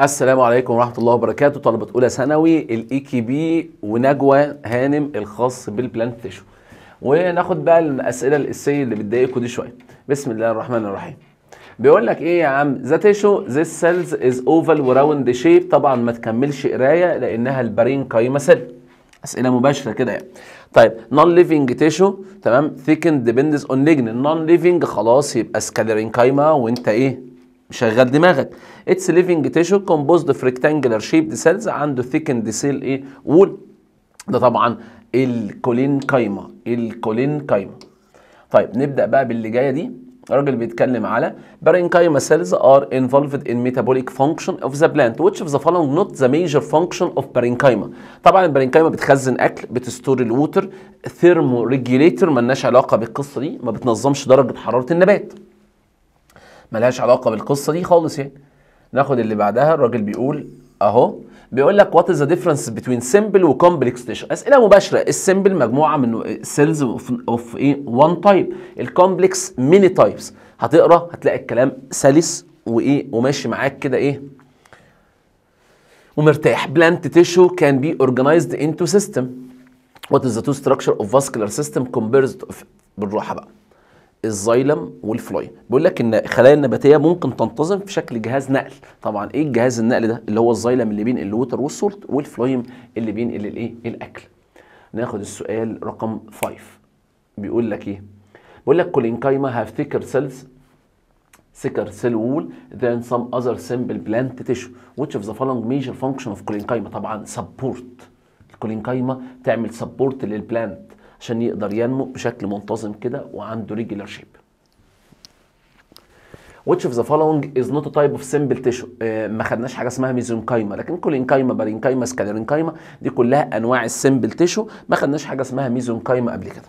السلام عليكم ورحمه الله وبركاته طلبه اولى ثانوي الاي كي بي ونجوى هانم الخاص تيشو وناخد بقى الاسئله الاساسيه اللي بتضايقكم دي شويه بسم الله الرحمن الرحيم بيقول لك ايه يا عم ذا تيشو ذيس سيلز از اوفال وراوند شيب طبعا ما تكملش قرايه لانها البارينكايما سيل اسئله مباشره كده يعني طيب نون ليفنج تيشو تمام ثيكند ديبندز اون ليجن النون ليفنج خلاص يبقى سكالرينكايما وانت ايه شغل دماغك اتس ليفنج تيشو كومبوزد اوف ريكتانجلر شيبد سيلز عنده ثيكند سيل ايه وول ده طبعا الكولين قايمه الكولين قايمه طيب نبدا بقى باللي جايه دي الراجل بيتكلم على parenchyma cells are involved in metabolic function of the plant which of the following not the major function of parenchyma طبعا البرينكايما بتخزن اكل بتستور الووتر ثيرمو ريجيليتور ملناش علاقه بالقصه دي ما بتنظمش درجه حراره النبات ملهاش علاقه بالقصه دي خالص يعني ناخد اللي بعدها الراجل بيقول اهو بيقول لك وات از ذا ديفرنس بتوين سمبل وكومبلكس تيشن اسئله مباشره السمبل مجموعه من سيلز اوف ايه وان تايب الكومبلكس ميني تايبس هتقرا هتلاقي الكلام سلس وايه وماشي معاك كده ايه ومرتاح بلانت تيشو كان بي اورجنايزد انتو سيستم وات از ذا تو ستراكشر اوف فاسكولار سيستم كومبيرز بالراحه بقى الزايلم والفلاي بيقول لك ان الخلايا النباتيه ممكن تنتظم في شكل جهاز نقل طبعا ايه الجهاز النقل ده اللي هو الزايلم اللي بينقل الوتر والسولت والفلويم اللي بينقل الايه الاكل ناخد السؤال رقم 5 بيقول لك ايه بيقول لك كولينكايما هاف ثيكر سيلز thicker cell wall than some other simple plant tissue which of the following major فانكشن of كولينكايما طبعا سبورت الكولينكايما تعمل سبورت للبلانت عشان يقدر ينمو بشكل منتظم كده وعنده ريجولار شيب which of the following is not a type of simple tissue آه ما خدناش حاجه اسمها ميزونكايما لكن كولينكايما بارينكايما سكاليرينكايما دي كلها انواع السمبل تيشو ما خدناش حاجه اسمها ميزونكايما قبل كده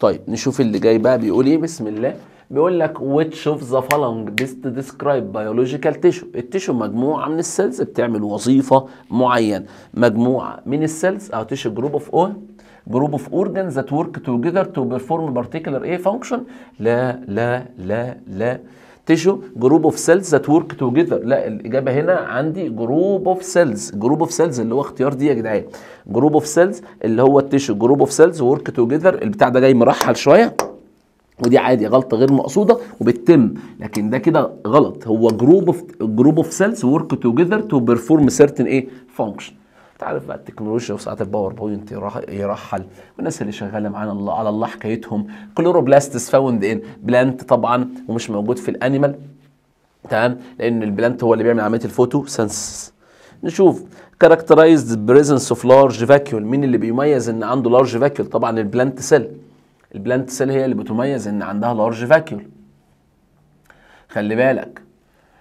طيب نشوف اللي جاي بقى بيقول ايه بسم الله بيقول لك which of the following best describe biological tissue التيشو مجموعه من السيلز بتعمل وظيفه معينه مجموعه من السيلز او تيشو جروب اوف اون جروب اوف اورجنز ذات ورك توجذر تو بيرفورم بارتيكولار ايه فانكشن لا لا لا لا تيشو جروب اوف سيلز ذات ورك توجذر لا الاجابه هنا عندي جروب اوف سيلز جروب اوف سيلز اللي هو اختيار دي يا جدعان جروب اوف سيلز اللي هو التيشو جروب اوف سيلز ورك توجذر البتاع ده جاي مرحل شويه ودي عادي غلطه غير مقصوده وبتتم لكن ده كده غلط هو جروب اوف جروب اوف سيلز ورك توجذر تو بيرفورم سيرتن ايه فانكشن انت عارف بقى التكنولوجيا وساعة الباوربوينت يرحل والناس اللي شغاله معانا الله على الله حكايتهم كلوروبلاستس فاوند ان بلانت طبعا ومش موجود في الانيمال تمام لان البلانت هو اللي بيعمل عمليه الفوتو سنسس نشوف كاركترايزد بريزنس اوف لارج فاكيول مين اللي بيميز ان عنده لارج فاكيول طبعا البلانت سيل البلانت سيل هي اللي بتميز ان عندها لارج فاكيول خلي بالك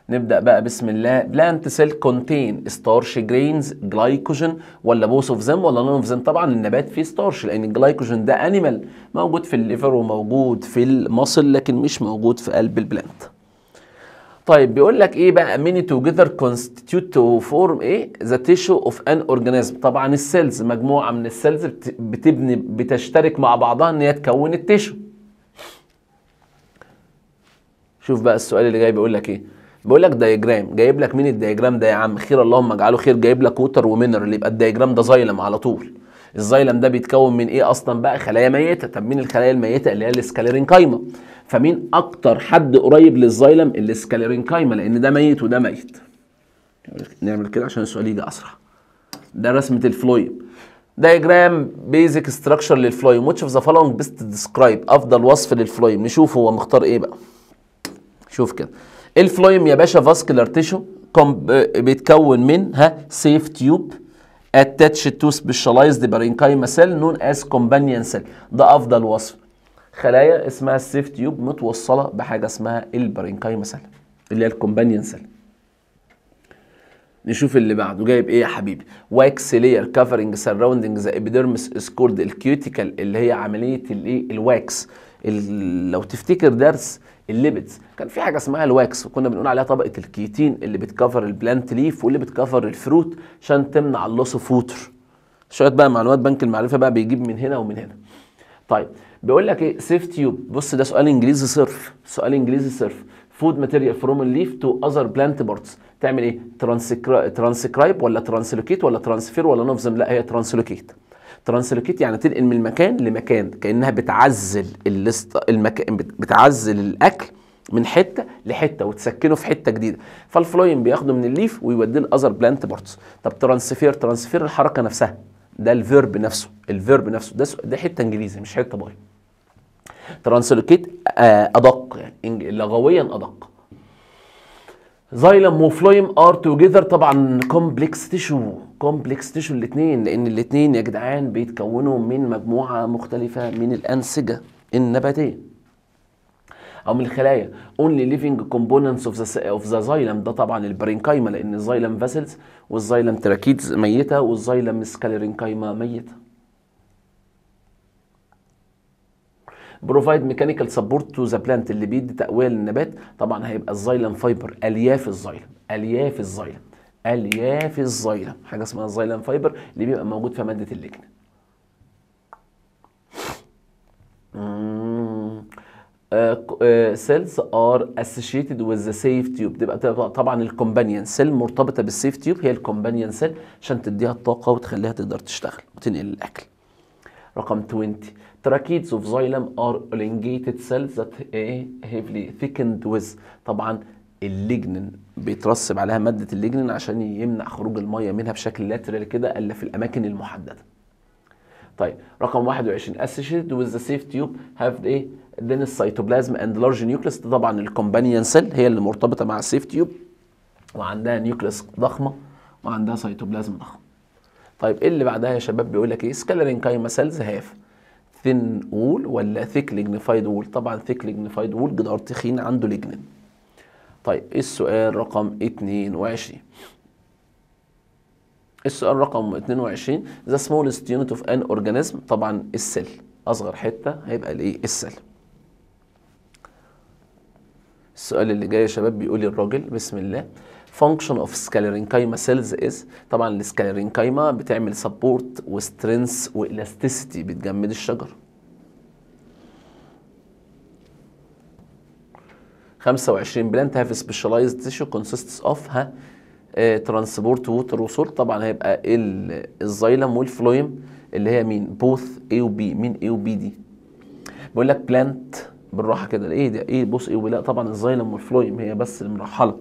نبدا بقى بسم الله بلانت سيل كونتين ستارش جرينز جلايكوجين ولا بوس اوف زم ولا نون اوف زم طبعا النبات فيه ستارش لان الجلايكوجين ده انيمال موجود في الليفر وموجود في المصل لكن مش موجود في قلب البلانت طيب بيقول لك ايه بقى ميني توجذر كونستيتيوت تو فورم ايه ذا تيشو اوف ان اورجانيزم طبعا السيلز مجموعه من السيلز بتبني بتشترك مع بعضها ان هي تكون التيشو شوف بقى السؤال اللي جاي بيقول لك ايه بيقول لك دايجرام جايب لك مين الدايجرام ده يا عم خير اللهم اجعله خير جايب لك ووتر ومينرال يبقى الدايجرام ده زايلم على طول الزايلم ده بيتكون من ايه اصلا بقى خلايا ميته طب مين الخلايا الميته اللي هي قايمه فمين اكتر حد قريب للزايلم قايمه لان ده ميت وده ميت نعمل كده عشان السؤال يجي اسرع ده رسمه الفلويم دايجرام بيزك ستراكشر للفلويم واتش اوف ذا فالونج بيست ديسكرايب افضل وصف للفلويم نشوف هو مختار ايه بقى شوف كده الفلويم يا باشا فاسكولار تيشو بيتكون من ها سيف تيوب attached to specialized parenchyma cell known as companion cell ده افضل وصف خلايا اسمها السيف تيوب متوصله بحاجه اسمها البارينكايما سيل اللي هي الكومبانيان سيل نشوف اللي بعده جايب ايه يا حبيبي واكس لير كفرنج سراوندنج ذا ابيديرمس سكورد الكيوتيكال اللي هي عمليه الايه الواكس لو تفتكر درس الليبيدز كان في حاجه اسمها الواكس وكنا بنقول عليها طبقه الكيتين اللي بتكفر البلانت ليف واللي بتكفر الفروت عشان تمنع اللوس اوف ووتر شويه بقى معلومات بنك المعرفه بقى بيجيب من هنا ومن هنا طيب بيقول لك ايه سيف تيوب بص ده سؤال انجليزي صرف سؤال انجليزي صرف فود ماتيريال فروم الليف تو اذر بلانت بارتس تعمل ايه ترانسكرايب ولا ترانسلوكيت ولا ترانسفير ولا نوفزم لا هي ترانسلوكيت ترانسلوكيت يعني تنقل من مكان لمكان كانها بتعزل اللست المكان بتعزل الاكل من حته لحته وتسكنه في حته جديده فالفلوين بياخده من الليف ويوديه لاذر بلانت بورتس طب ترانسفير ترانسفير الحركه نفسها ده الفيرب نفسه الفيرب نفسه ده ده حته انجليزي مش حته باي ترانسلوكيت آه، ادق يعني لغويا ادق زايلم وفلويم ار توجذر طبعا كومبلكس تيشو كومبلكس تيشو الاثنين لان الاثنين يا جدعان بيتكونوا من مجموعه مختلفه من الانسجه النباتيه او من الخلايا اونلي ليفنج كومبوننتس اوف ذا اوف ذا زايلم ده طبعا البرينكايما لان الزايلم فاسلز والزايلم تراكيدز ميته والزايلم سكالرينكايما ميته بروفايد ميكانيكال سبورت تو ذا بلانت اللي بيدي تقويه للنبات طبعا هيبقى الزايلم فايبر الياف الزايلم الياف الزايلم الياف الزيلم حاجه اسمها الزيلم فايبر اللي بيبقى موجود في ماده اللجنه سيلز ار اسوشيتد وذ سيف تيوب تبقى طبعا الكومبانيون سيل مرتبطه بالسيف تيوب هي الكومبانيون سيل عشان تديها الطاقه وتخليها تقدر تشتغل وتنقل الاكل رقم 20 تراكيدز اوف زايلم ار اولينجيتد سيلز ذات ايه هيفلي ثيكند وذ طبعا اللجنن بيترسب عليها ماده اللجنن عشان يمنع خروج الميه منها بشكل لاترال كده الا في الاماكن المحدده طيب رقم 21 associated with the safe tube have the then السيتوبلازم اند لارج نيوكليس طبعا الكومبانيون سيل هي اللي مرتبطه مع السيف تيوب وعندها نيوكليس ضخمه وعندها سيتوبلازم ضخم طيب ايه اللي بعدها يا شباب بيقول لك ايه سكالرين كايما سيلز هاف ثين وول ولا ثيك لجنفايد وول طبعا ثيك لجنفايد وول جدار تخين عنده لجنن. طيب السؤال رقم 22 السؤال رقم 22 ذا سمولست يونت اوف ان اورجانيزم طبعا السل اصغر حته هيبقى الايه السل السؤال اللي جاي يا شباب بيقول لي الراجل بسم الله فانكشن اوف scleryncyma سيلز از طبعا السكالرينكايما بتعمل سبورت وسترينث والاستيسيتي بتجمد الشجر 25 بلانت هاف سبيشاليزد تيشو كونسيستس اوف ها آه، ترانسبورت ووتر وسولت طبعا هيبقى الزايلم والفلويم اللي هي مين بوث اي وبي مين اي وبي دي بقول لك بلانت بالراحه كده ايه ده ايه بوث اي وبي لا طبعا الزايلم والفلويم هي بس المرحله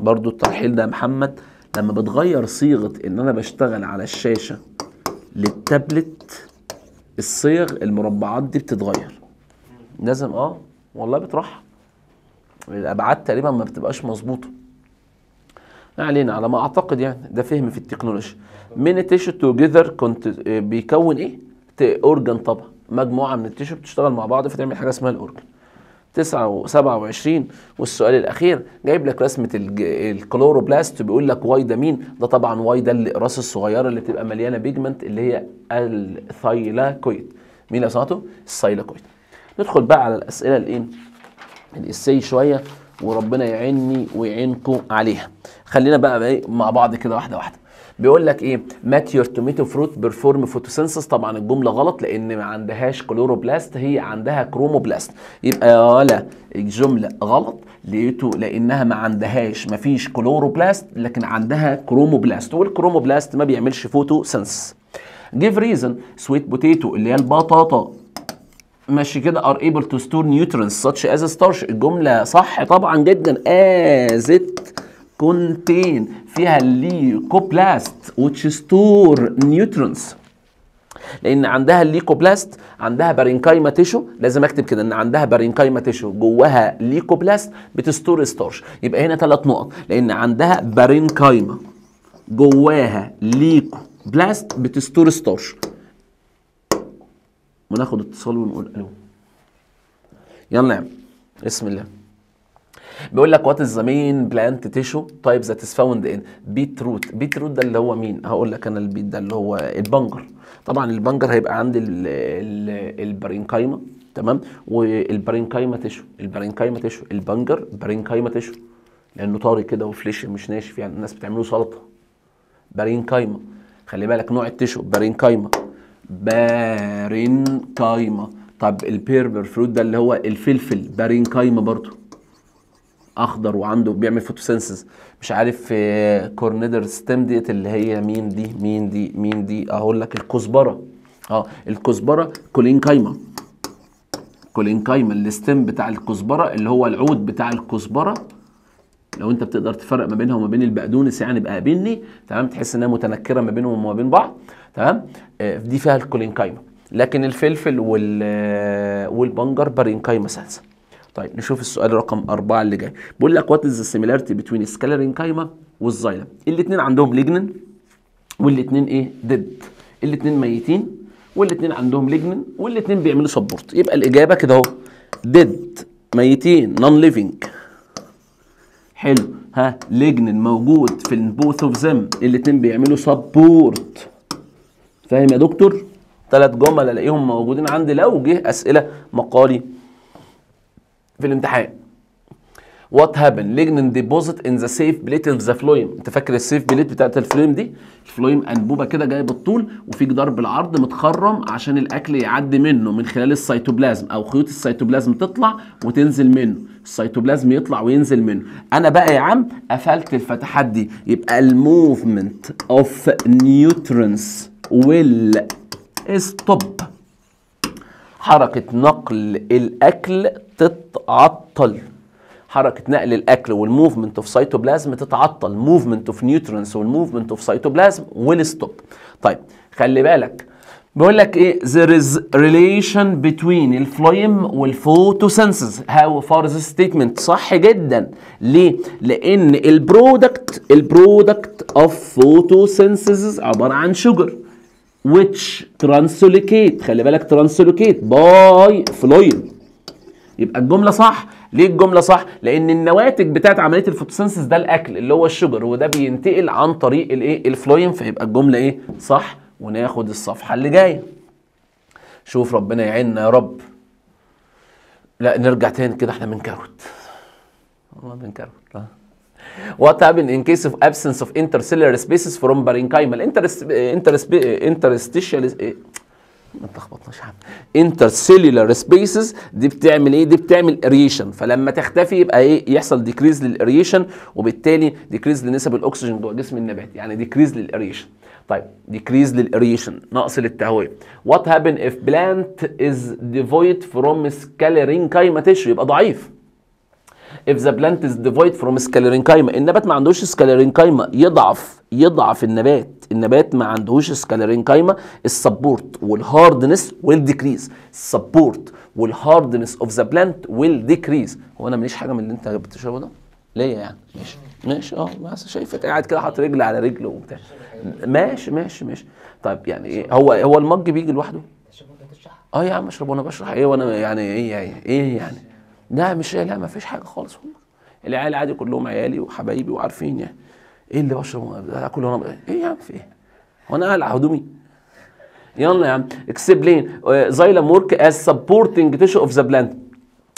برضو الترحيل ده يا محمد لما بتغير صيغه ان انا بشتغل على الشاشه للتابلت الصيغ المربعات دي بتتغير لازم اه والله بترحب الابعاد تقريبا ما بتبقاش مظبوطه علينا على ما اعتقد يعني ده فهم في التكنولوجيا من التيشو توجذر كنت آه، بيكون ايه اورجن طبعا مجموعه من التيشو بتشتغل مع بعض فتعمل حاجه اسمها الاورجن 27 والسؤال الاخير جايب لك رسمه الكلوروبلاست بيقول لك واي ده مين ده طبعا واي ده الاقراص الصغيره اللي بتبقى مليانه بيجمنت اللي هي الثايلاكويد مين اللي صنعته الثايلاكويد ندخل بقى على الاسئله الايه الإساي شوية وربنا يعيني ويعينكم عليها خلينا بقى, بقى إيه، مع بعض كده واحدة واحدة بيقول لك ايه مات يور توميتو فروت بيرفورم فوتوسينسس طبعا الجمله غلط لان ما عندهاش كلوروبلاست هي عندها كروموبلاست يبقى ولا الجمله غلط لقيته لانها ما عندهاش ما فيش كلوروبلاست لكن عندها كروموبلاست والكروموبلاست ما بيعملش فوتوسينسس جيف ريزن سويت بوتيتو اللي هي البطاطا ماشي كده are able to store nutrients such as starch الجمله صح طبعا جدا as it contain فيها الليكوبلاست وتش store nutrients لان عندها الليكوبلاست عندها بارينكايما تيشو لازم اكتب كده ان عندها بارينكايما تيشو جواها ليكوبلاست بتستور ستارش يبقى هنا ثلاث نقط لان عندها بارينكايما جواها ليكوبلاست بتستور ستارش وناخد اتصال ونقول الو يلا نعم بسم الله بيقول لك وات از ذا مين بلانت تيشو تايب ذات از فاوند ان بيت روت بيت روت ده اللي هو مين هقول لك انا البيت ده اللي هو البنجر طبعا البنجر هيبقى عند البرينكايما تمام والبرينكايما تيشو البرينكايما تيشو البنجر برينكايما تيشو لانه طاري كده وفليش مش ناشف يعني الناس بتعمله سلطه برينكايما خلي بالك نوع التيشو برينكايما بارنكايما طب البيربر فروت ده اللي هو الفلفل بارنكايما برضو اخضر وعنده بيعمل فوتوسينسز مش عارف آه، كورنيدر ستيم ديت اللي هي مين دي مين دي مين دي اقول لك الكزبره اه الكزبره كولين كولينكايما الستيم بتاع الكزبره اللي هو العود بتاع الكزبره لو انت بتقدر تفرق ما بينها وما بين البقدونس يعني بقابلني تمام تحس انها متنكره ما بينهم وما بين بعض تمام آه، دي فيها الكولينكايما لكن الفلفل وال آه، والبنجر بارينكايما سلسه طيب نشوف السؤال رقم أربعة اللي جاي بيقول لك وات از ذا سيميلاريتي بتوين سكالرينكايما والزايلم الاثنين عندهم لجنن والاثنين ايه ديد الاثنين ميتين والاثنين عندهم لجنن والاثنين بيعملوا سبورت يبقى الاجابه كده اهو ديد ميتين نون ليفنج حلو ها لجنن موجود في البوث اوف ذم الاثنين بيعملوا سبورت فاهم يا دكتور ثلاث جمل الاقيهم موجودين عندي لو جه اسئله مقالي في الامتحان وات هابن ليجنين ديبوزيت ان ذا سيف بليت اوف ذا فلويم انت فاكر السيف بليت بتاعت الفلويم دي الفلويم انبوبه كده جايه بالطول وفي جدار بالعرض متخرم عشان الاكل يعدي منه من خلال السيتوبلازم او خيوط السيتوبلازم تطلع وتنزل منه السيتوبلازم يطلع وينزل منه انا بقى يا عم قفلت الفتحات دي يبقى الموفمنت اوف نيوترنس ويل ستوب حركه نقل الاكل تتعطل حركه نقل الاكل والموفمنت اوف سيتوبلازم تتعطل موفمنت اوف نيوترونز والموفمنت اوف سيتوبلازم ويل ستوب طيب خلي بالك بيقول لك ايه there is relation between الفلويم والفوتوسنسز هاو ذا ستيتمنت صح جدا ليه لان البرودكت البرودكت اوف فوتوسنسز عباره عن شوجر which translocate خلي بالك translocate by phloem يبقى الجمله صح ليه الجمله صح لان النواتج بتاعت عمليه الفوتوسنسس ده الاكل اللي هو الشجر وده بينتقل عن طريق الايه الفلويم فيبقى الجمله ايه صح وناخد الصفحه اللي جايه شوف ربنا يعيننا يا رب لا نرجع تاني كده احنا كاروت والله بنكروت اه What happened in case of absence of intercellular spaces from parenchyma? Interstitial interstitial ما تلخبطناش يا انتر سيلولار سبيسز دي بتعمل ايه دي بتعمل اريشن فلما تختفي يبقى ايه يحصل ديكريز للاريشن وبالتالي ديكريز لنسب الاكسجين جوه جسم النبات يعني ديكريز للاريشن طيب ديكريز للاريشن نقص للتهويه وات هابن اف بلانت از ديفويد فروم سكالرين كايما تشو يبقى ضعيف if the plant is devoid from sclerenchyma النبات ما عندوش sclerenchyma يضعف يضعف النبات النبات ما عندهوش sclerenchyma السبورت والهاردنس will decrease السبورت والهاردنس of the plant will decrease هو انا ماليش حاجه من اللي انت بتشربه ده ليا يعني ماشي ماشي اه بس شايفك قاعد كده حاطط رجل على رجل وبتاع ماشي ماشي ماشي طيب يعني ايه هو هو المج بيجي لوحده اه يا عم اشرب وانا بشرح ايه وانا يعني ايه يعني ايه يعني ده مش لا ما فيش حاجه خالص والله العيال عادي كلهم عيالي وحبايبي وعارفين يعني ايه اللي بشرب اكل وانا ايه يا عم في ايه؟ وانا اقلع هدومي يلا يا عم اكسبلين زايلم ورك از سبورتنج تيشو اوف ذا بلانت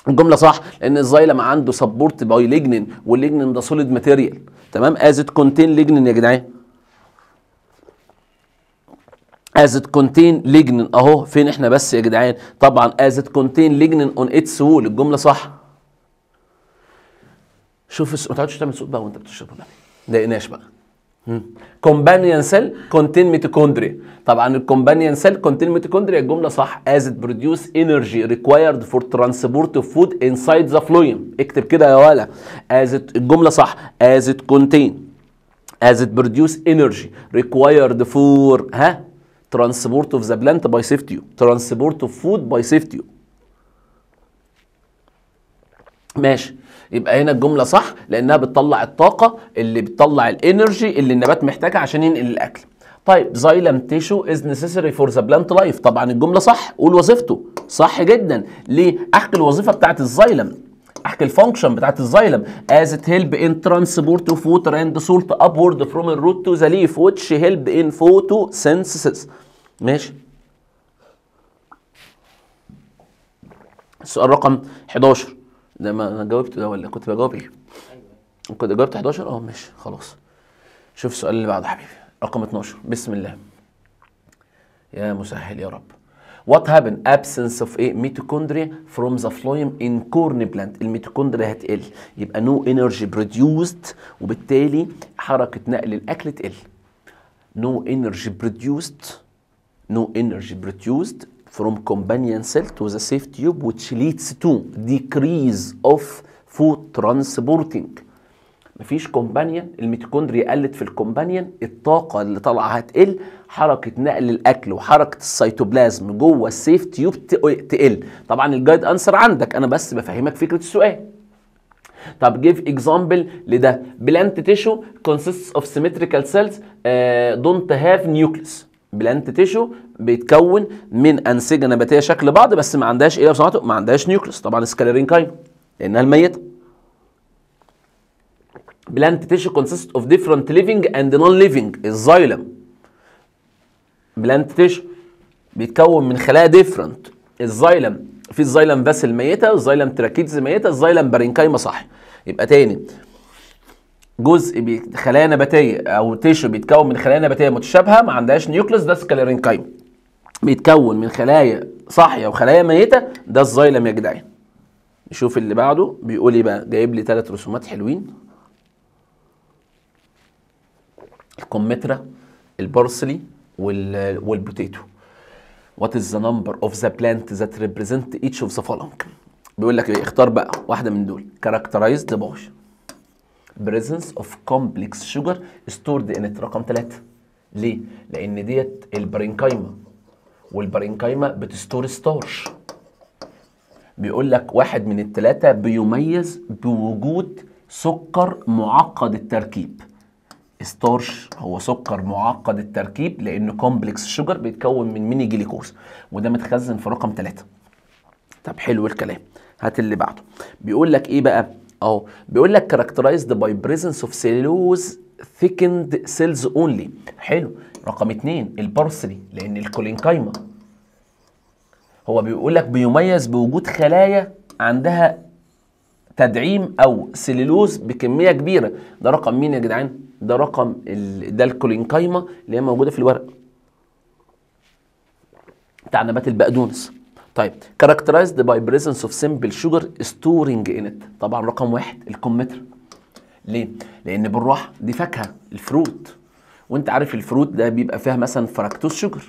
الجمله صح لان الزايلم عنده سبورت باي لجنن واللجنن ده سوليد ماتيريال تمام از ات كونتين لجنن يا جدعان as it contain lignin اهو فين احنا بس يا جدعان طبعا as it contain lignin on its wall الجمله صح شوف الس... ما تقعدش تعمل صوت بقى وانت بتشرب النبي ما تضايقناش بقى كومبانيون سيل كونتين ميتوكوندريا طبعا الكومبانيون سيل كونتين ميتوكوندريا الجمله صح as it produce energy required for transport of food inside the phloem اكتب كده يا ولا as it الجمله صح as it contain as it produce energy required for ها ترانسبورت اوف ذا بلانت باي سيفتيو ترانسبورت اوف فود باي سيفتيو ماشي يبقى هنا الجمله صح لانها بتطلع الطاقه اللي بتطلع الانرجي اللي النبات محتاجها عشان ينقل الاكل طيب زايلم تيشو از نيسيسري فور ذا بلانت لايف طبعا الجمله صح قول وظيفته صح جدا ليه احكي الوظيفه بتاعت الزايلم احكي الفانكشن بتاعت الزايلم از ات هيلب ان ترانسبورت ووتر اند سولت ابورد فروم الروت تو ذا ليف ويتش هيلب ان فوتو سينسيس ماشي السؤال رقم 11 ده ما انا جاوبته ده ولا كنت بجاوب ايه؟ كنت جاوبت 11 اه ماشي خلاص شوف السؤال اللي بعده حبيبي رقم 12 بسم الله يا مسهل يا رب what happened absence of a mitochondria from the phloem in corn plant mitochondria هتقل يبقى no energy produced وبالتالي حركه نقل الاكل تقل no energy produced no energy produced from companion cell to the safe tube which leads to decrease of food transporting مفيش كومبانيون الميتوكوندريا قلت في الكومبانيون الطاقه اللي طالعه هتقل حركه نقل الاكل وحركه السيتوبلازم جوه السيف تيوب تقل طبعا الجايد انسر عندك انا بس بفهمك فكره السؤال طب جيف اكزامبل لده بلانت تيشو كونسيست اوف سيمتريكال سيلز دونت هاف نيوكليس بلانت تيشو بيتكون من انسجه نباتيه شكل بعض بس ما عندهاش ايه لو ما عندهاش نيوكليس طبعا سكالرين كايم لانها الميته plant tissue كونسيست of different living and non-living الزايلم بلانت تيشو بيتكون من خلايا ديفرنت الزايلم في الزايلم فاسل ميته الزايلم تراكيتز ميته الزايلم بارينكايما صح يبقى تاني جزء خلايا نباتيه او تيشو بيتكون من خلايا نباتيه متشابهه ما عندهاش نيوكلس ده سكاليرينكايما بيتكون من خلايا صاحيه وخلايا ميته ده الزايلم يا جدعان نشوف اللي بعده بيقول ايه بقى جايب لي ثلاث رسومات حلوين الكمثرى البارسلي والبوتيتو وات از ذا نمبر اوف ذا بلانت ذات ريبريزنت ايتش اوف ذا فالونج بيقول لك إيه؟ اختار بقى واحده من دول كاركترايزد باش بريزنس اوف كومبلكس شوجر ستورد ان رقم ثلاثه ليه؟ لان ديت البرينكايما والبرينكايما بتستور ستارش بيقول لك واحد من الثلاثه بيميز بوجود سكر معقد التركيب ستارش هو سكر معقد التركيب لانه كومبلكس شوجر بيتكون من ميني جليكوز وده متخزن في رقم ثلاثة طب حلو الكلام هات اللي بعده بيقول لك ايه بقى اهو بيقول لك كاركترايزد باي بريزنس اوف سيلوز ثيكند سيلز اونلي حلو رقم اثنين البارسلي لان الكولينكايما هو بيقول لك بيميز بوجود خلايا عندها تدعيم او سليلوز بكميه كبيره ده رقم مين يا جدعان ده رقم ال... ده الكولينكايما اللي هي موجوده في الورق بتاع نبات البقدونس طيب characterized by presence of simple sugar storing in it طبعا رقم واحد الكمتر ليه؟ لأن بالراحة دي فاكهة الفروت وأنت عارف الفروت ده بيبقى فيها مثلا فراكتوز شوجر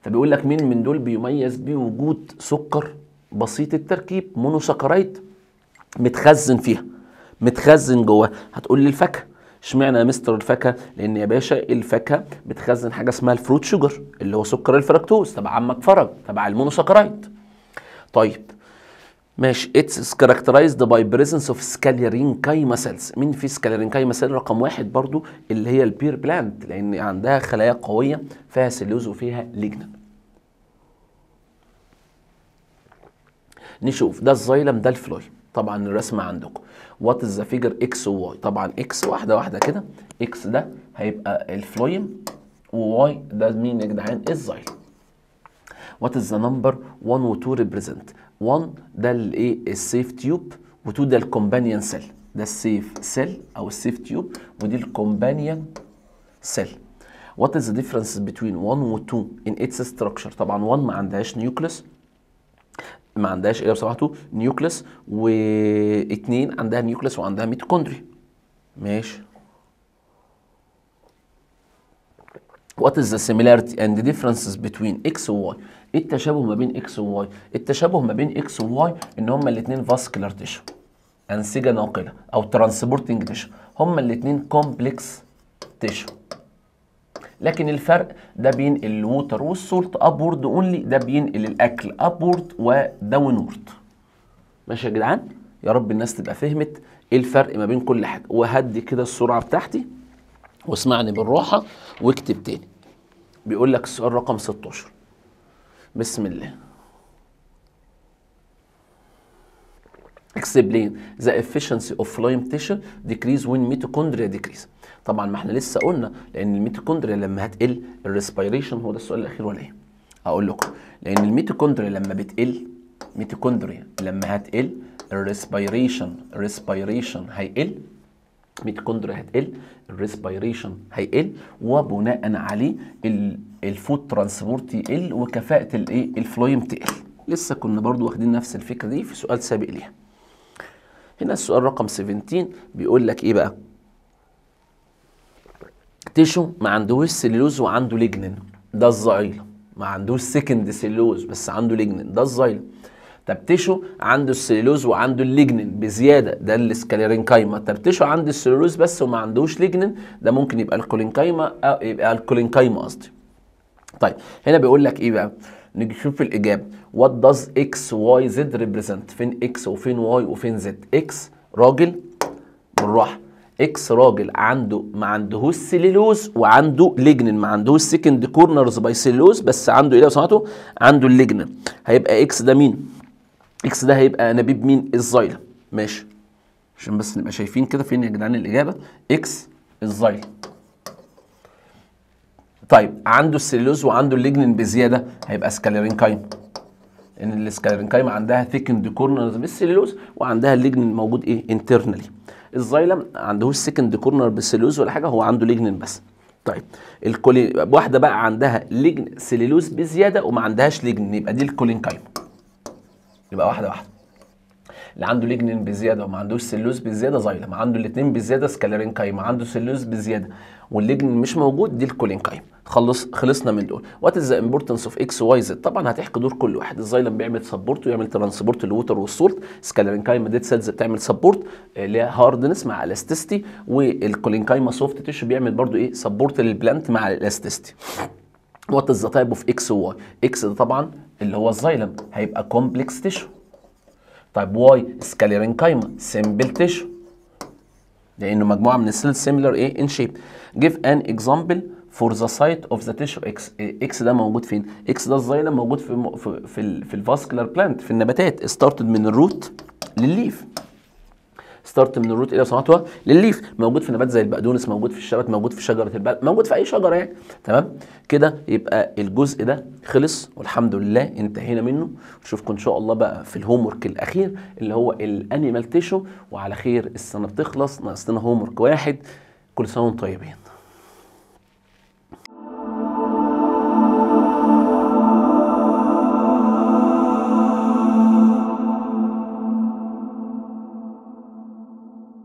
فبيقول لك مين من دول بيميز بوجود سكر بسيط التركيب مونوسكرايت متخزن فيها متخزن جواها هتقول لي الفاكهه اشمعنى يا مستر الفاكهه لان يا باشا الفاكهه بتخزن حاجه اسمها الفروت شوجر اللي هو سكر الفركتوز تبع عمك فرج تبع المونوساكرايد. طيب ماشي اتس كاركترايزد باي بريزنس اوف سكاليرين كايما سيلز مين في سكاليرين كايما سيل رقم واحد برضو اللي هي البير بلانت لان عندها خلايا قويه فيها سيلوز وفيها ليجنان نشوف ده الزايلم ده الفلويم طبعا الرسم عندكم وات از ذا فيجر اكس وواي طبعا اكس واحده واحده كده اكس ده هيبقى الفلويم وواي ده مين يا جدعان الزايل وات از ذا نمبر 1 و 2 ريبريزنت 1 ده الايه السيف تيوب و2 ده الكومبانيون سيل ده السيف سيل او السيف تيوب ودي الكومبانيون سيل وات از ذا ديفرنس بتوين 1 و 2 ان اتس ستراكشر طبعا 1 ما عندهاش نيوكليس ما عندهاش ايه بصراحته نيوكلس واثنين عندها نيوكلس وعندها ميتوكوندري ماشي What is the similarity and the differences between X و ايه التشابه ما بين X وواي التشابه ما بين X وواي ان هما الاثنين فاسكولار تيشو انسجه ناقله او ترانسبورتنج تيشو هما الاثنين كومبلكس تيشو لكن الفرق ده بين الووتر والسولت ابورد اونلي ده بينقل الاكل ابورد وداونورد ماشي يا جدعان يا رب الناس تبقى فهمت ايه الفرق ما بين كل حاجه وهدي كده السرعه بتاعتي واسمعني بالراحه واكتب تاني بيقول لك السؤال رقم 16 بسم الله explain the efficiency of lime tissue decrease when mitochondria decrease طبعا ما احنا لسه قلنا لان الميتوكوندريا لما هتقل الريسبيريشن هو ده السؤال الاخير ولا ايه؟ هقول لكم لان الميتوكوندريا لما بتقل ميتوكوندريا لما هتقل الريسبيريشن الريسبيريشن هيقل ميتوكوندريا هتقل الريسبيريشن هيقل وبناء عليه الفود ترانسبورت يقل وكفاءه الايه الفلويم تقل لسه كنا برضو واخدين نفس الفكره دي في سؤال سابق ليها هنا السؤال رقم 17 بيقول لك ايه بقى تيشو ما عندهوش سليلوز وعنده لجنن ده الزعيلة ما عندوش سكند سليلوز بس عنده لجنن ده الزعيلة طب تيشو عنده السليلوز وعنده اللجنن بزيادة ده السكاليرينكايما طب تيشو عنده السليلوز بس وما عندهوش لجنن ده ممكن يبقى الكولينكايما أو آه، يبقى الكولينكايما قصدي طيب هنا بيقول لك ايه بقى نيجي نشوف الاجابه وات داز اكس واي زد ريبريزنت فين اكس وفين واي وفين زد اكس راجل بالراحه اكس راجل عنده ما عندهوش سيلولوز وعنده لجنن ما عندهوش سكند كورنرز باي سيلولوز بس عنده ايه لو سمعته عنده اللجنن هيبقى اكس ده مين اكس ده هيبقى انابيب مين الزايلم ماشي عشان بس نبقى شايفين كده فين يا جدعان الاجابه اكس الزايلم طيب عنده السيلولوز وعنده اللجنن بزياده هيبقى سكاليرينكايم ان السكاليرينكايم عندها ثيكند كورنرز بالسيلولوز وعندها اللجنن موجود ايه انترنالي الزايلم عندهوش سكند كورنر بالسيلوز ولا حاجه هو عنده لجنن بس طيب الكولي واحده بقى عندها لجن سليلوز بزياده وما عندهاش لجن يبقى دي الكولينكايم يبقى واحده واحده اللي عنده ليجنين بزياده وما عندوش سيلوز بزياده زايلم عنده الاثنين بزياده سكالارينكايم عنده سيلوز بزياده والليجنين مش موجود دي الكولينكايم خلص خلصنا من دول وات از ذا امبورتنس اوف اكس واي زد طبعا هتحكي دور كل واحد الزايلم بيعمل سبورت ويعمل ترانسبورت للوتر والسولت سكالارينكايما ديت سيلز بتعمل سبورت هي هاردنس مع الاستيستي والكولينكايما سوفت تيشو بيعمل برده ايه سبورت للبلانت مع الاستيستي وات از ذا تايب اوف اكس واي اكس ده طبعا اللي هو الزايلم هيبقى كومبلكس تيشو طيب واي سكاليرين سكاليرينكايما سيمبل تيشو لانه مجموعه من السيلز سيميلر ايه ان شيب جيف ان اكزامبل فور ذا سايت اوف ذا تيشو اكس اكس ده موجود فين اكس ده الزايلم موجود في في, في الفاسكولار بلانت في النباتات ستارتد من الروت للليف ستارت من الروت الى صنعتها للليف موجود في نبات زي البقدونس موجود في الشبت موجود في شجره البلد موجود في اي شجره يعني تمام كده يبقى الجزء ده خلص والحمد لله انتهينا منه نشوفكم ان شاء الله بقى في الهوم ورك الاخير اللي هو الانيمال تيشو وعلى خير السنه بتخلص ناقص لنا هوم ورك واحد كل سنه وانتم طيبين